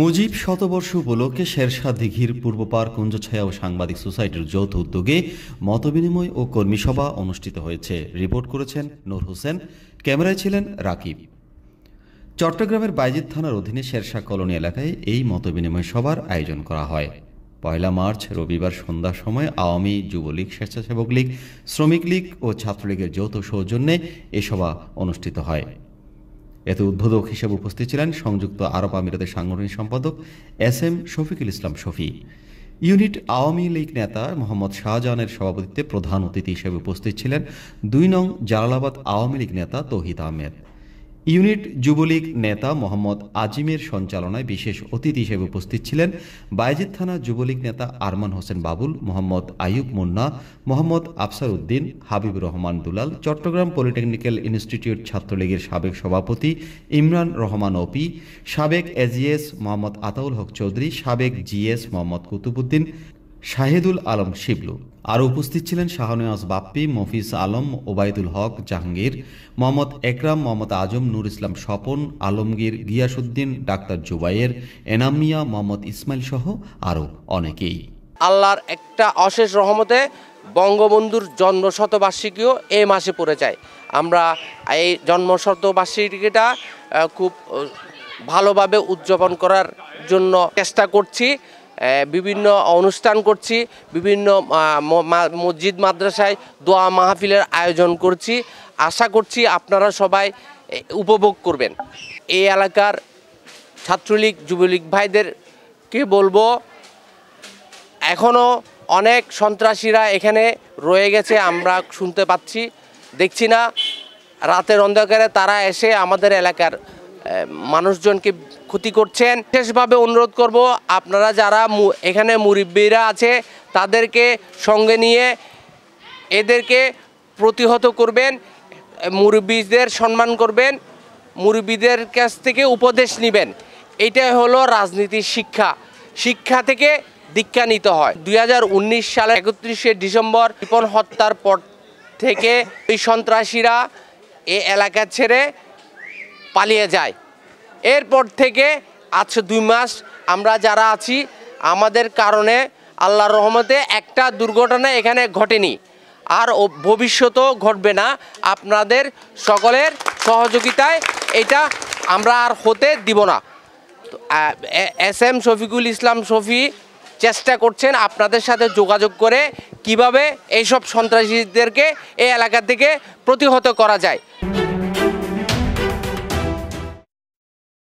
মুজিব শতবর্ষ উপলক্ষে শেরশাহ দিঘির পূর্বপার কুঞ্জছায়া ও সাংবাদিক সোসাইটির যৌথ উদ্যোগে মতবিনিময় ও কর্মীসভা অনুষ্ঠিত হয়েছে রিপোর্ট করেছেন নূর হোসেন ক্যামেরায় ছিলেন রাকিব চট্টগ্রামের বাইজিদ থানার অধীনে শেরশাহ কলোনি এলাকায় এই মতবিনিময় সভার আয়োজন করা হয় পয়লা মার্চ রবিবার সন্ধ্যার সময় আওয়ামী যুবলীগ স্বেচ্ছাসেবক লীগ শ্রমিক লীগ ও ছাত্রলীগের যৌথ সৌজন্যে এ সভা অনুষ্ঠিত হয় এতে উদ্বোধক হিসেবে উপস্থিত ছিলেন সংযুক্ত আরব আমিরাতের সাংগঠনিক সম্পাদক S M Shafiqul Islam Shafi unit Awami League নেতা মোহাম্মদ শাহজাহানের সভাপতিত্বে প্রধান অতিথি হিসেবে উপস্থিত ছিলেন দুই নং জালালাবাদ আওয়ামী লীগ নেতা তৌহিদ আহমেদ ইউনিট যুবলীগ নেতা মোহাম্মদ আজিমের সঞ্চালনায় বিশেষ অতিথি হিসেবে উপস্থিত ছিলেন বায়েজিদ থানা যুবলীগ নেতা আরমান হোসেন বাবুল মোহাম্মদ আয়ুব মুন্না মোহাম্মদ আফসার উদ্দিন হাবিব রহমান দুলাল চট্টগ্রাম পলিটেকনিক্যাল ইনস্টিটিউট ছাত্রলীগের সাবেক সভাপতি ইমরান রহমান ওপি সাবেক এজিএস মোহাম্মদ আতাউল হক চৌধুরী সাবেক জিএস মোহাম্মদ কুতুবুদ্দিন শাহেদুল আলম শিবলু আর উপস্থিত ছিলেন শাহনেওয়াজ বাপ্পি মফিজ আলম ওবায়দুল হক জাহাঙ্গীর মোহাম্মদ একরাম মোহাম্মদ আজম নুর ইসলাম স্বপন আলমগীর গিয়াসুদ্দিন ডাক্তার জুবাইয়ের এনামিয়া মোহাম্মদ ইসমাইল সহ আরও অনেকেই আল্লাহর একটা অশেষ রহমতে বঙ্গবন্ধুর জন্মশতবার্ষিকীও এ মাসে পড়ে যায় আমরা এই জন্মশতবার্ষিকীটা খুব ভালোভাবে উদযাপন করার জন্য চেষ্টা করছি বিভিন্ন অনুষ্ঠান করছি বিভিন্ন মসজিদ মাদ্রাসায় দোয়া মাহফিলের আয়োজন করছি আশা করছি আপনারা সবাই উপভোগ করবেন এই এলাকার ছাত্রলীগ যুবলীগ ভাইদের কি বলবো এখনও অনেক সন্ত্রাসীরা এখানে রয়ে গেছে আমরা শুনতে পাচ্ছি দেখছি না রাতের অন্ধকারে তারা এসে আমাদের এলাকার মানুষজনকে ক্ষতি করছেন বিশেষভাবে অনুরোধ করব আপনারা যারা এখানে মুরব্বীরা আছে তাদেরকে সঙ্গে নিয়ে এদেরকে প্রতিহত করবেন মুরব্বীদের সম্মান করবেন মুরব্বীদের কাছ থেকে উপদেশ নেবেন এটাই হলো রাজনীতির শিক্ষা শিক্ষা থেকে দীক্ষা নিতে হয় দুই সালে একত্রিশে ডিসেম্বর রিপন হত্যার পর থেকে ওই সন্ত্রাসীরা এ এলাকা ছেড়ে পালিয়ে যায় এরপর থেকে আজকে দুই মাস আমরা যারা আছি আমাদের কারণে আল্লাহর রহমতে একটা দুর্ঘটনা এখানে ঘটেনি আর ভবিষ্যতেও ঘটবে না আপনাদের সকলের সহযোগিতায় এটা আমরা আর হতে দিব না এস এম শফিকুল ইসলাম শফি চেষ্টা করছেন আপনাদের সাথে যোগাযোগ করে কিভাবে এইসব সন্ত্রাসীদেরকে এই এলাকা থেকে প্রতিহত করা যায়